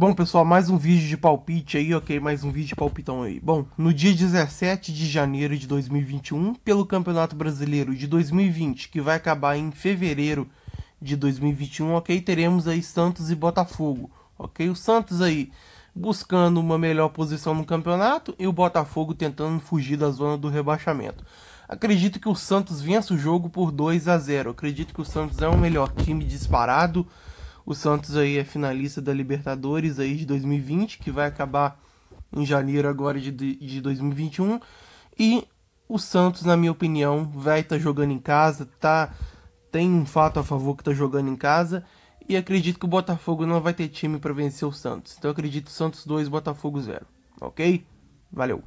Bom, pessoal, mais um vídeo de palpite aí, ok? Mais um vídeo de palpitão aí. Bom, no dia 17 de janeiro de 2021, pelo Campeonato Brasileiro de 2020, que vai acabar em fevereiro de 2021, ok? Teremos aí Santos e Botafogo, ok? O Santos aí buscando uma melhor posição no campeonato e o Botafogo tentando fugir da zona do rebaixamento. Acredito que o Santos vença o jogo por 2 a 0. Acredito que o Santos é o melhor time disparado o Santos aí é finalista da Libertadores aí de 2020, que vai acabar em janeiro agora de, de 2021. E o Santos, na minha opinião, vai estar tá jogando em casa, tá tem um fato a favor que está jogando em casa e acredito que o Botafogo não vai ter time para vencer o Santos. Então acredito Santos 2 Botafogo 0, OK? Valeu.